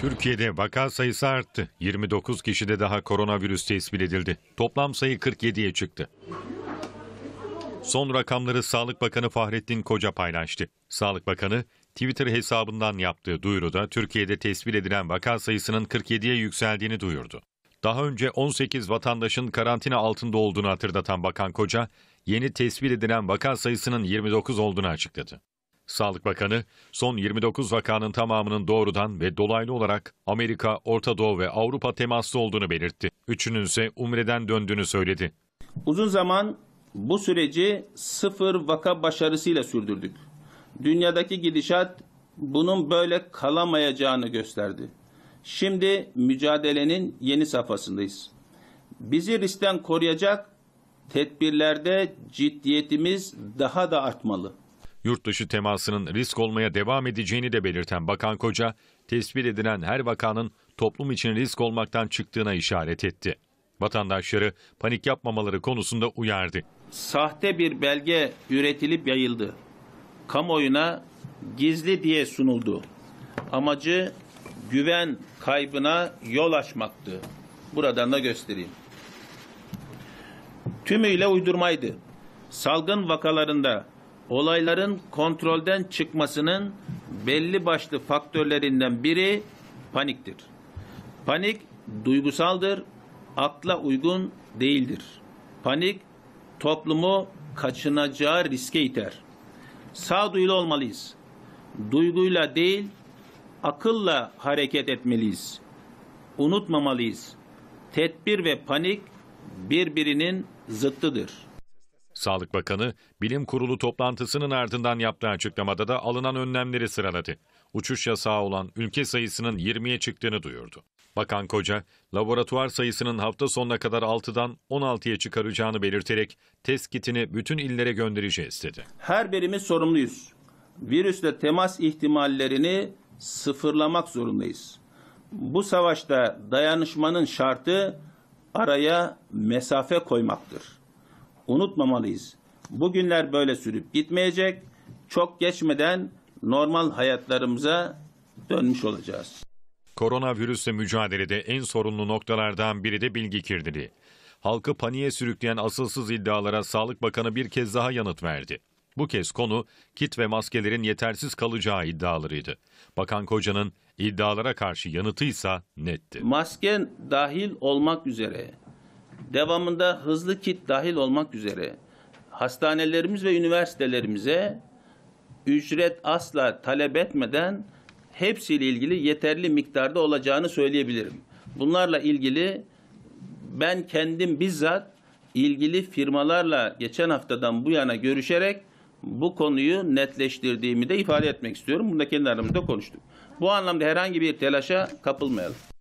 Türkiye'de vaka sayısı arttı. 29 kişide daha koronavirüs tespit edildi. Toplam sayı 47'ye çıktı. Son rakamları Sağlık Bakanı Fahrettin Koca paylaştı. Sağlık Bakanı Twitter hesabından yaptığı duyuruda Türkiye'de tespit edilen vaka sayısının 47'ye yükseldiğini duyurdu. Daha önce 18 vatandaşın karantina altında olduğunu hatırlatan Bakan Koca, yeni tespit edilen vaka sayısının 29 olduğunu açıkladı. Sağlık Bakanı, son 29 vakanın tamamının doğrudan ve dolaylı olarak Amerika, Orta Doğu ve Avrupa temaslı olduğunu belirtti. Üçünün ise Umre'den döndüğünü söyledi. Uzun zaman bu süreci sıfır vaka başarısıyla sürdürdük. Dünyadaki gidişat bunun böyle kalamayacağını gösterdi. Şimdi mücadelenin yeni safhasındayız. Bizi riskten koruyacak tedbirlerde ciddiyetimiz daha da artmalı yurt dışı temasının risk olmaya devam edeceğini de belirten Bakan Koca, tespit edilen her vakanın toplum için risk olmaktan çıktığına işaret etti. Vatandaşları panik yapmamaları konusunda uyardı. Sahte bir belge üretilip yayıldı. Kamuoyuna gizli diye sunuldu. Amacı güven kaybına yol açmaktı. Buradan da göstereyim. Tümüyle uydurmaydı. Salgın vakalarında olayların kontrolden çıkmasının belli başlı faktörlerinden biri paniktir. Panik duygusaldır, akla uygun değildir. Panik toplumu kaçınacağı riske iter. Sağduyulu olmalıyız. Duyguyla değil, akılla hareket etmeliyiz. Unutmamalıyız. Tedbir ve panik birbirinin zıttıdır. Sağlık Bakanı bilim kurulu toplantısının ardından yaptığı açıklamada da alınan önlemleri sıraladı. Uçuş yasağı olan ülke sayısının 20'ye çıktığını duyurdu. Bakan Koca, laboratuvar sayısının hafta sonuna kadar 6'dan 16'ya çıkaracağını belirterek test kitini bütün illere göndereceğiz dedi. Her birimiz sorumluyuz. Virüsle temas ihtimallerini sıfırlamak zorundayız. Bu savaşta dayanışmanın şartı araya mesafe koymaktır unutmamalıyız. Bugünler böyle sürüp gitmeyecek. Çok geçmeden normal hayatlarımıza dönmüş olacağız. Koronavirüsle mücadelede en sorunlu noktalardan biri de bilgi kirliliği. Halkı paniğe sürükleyen asılsız iddialara Sağlık Bakanı bir kez daha yanıt verdi. Bu kez konu kit ve maskelerin yetersiz kalacağı iddialarıydı. Bakan Koca'nın iddialara karşı yanıtıysa netti. Maske dahil olmak üzere Devamında hızlı kit dahil olmak üzere hastanelerimiz ve üniversitelerimize ücret asla talep etmeden hepsiyle ilgili yeterli miktarda olacağını söyleyebilirim. Bunlarla ilgili ben kendim bizzat ilgili firmalarla geçen haftadan bu yana görüşerek bu konuyu netleştirdiğimi de ifade etmek istiyorum. Bunu da kendi aramızda konuştuk. Bu anlamda herhangi bir telaşa kapılmayalım.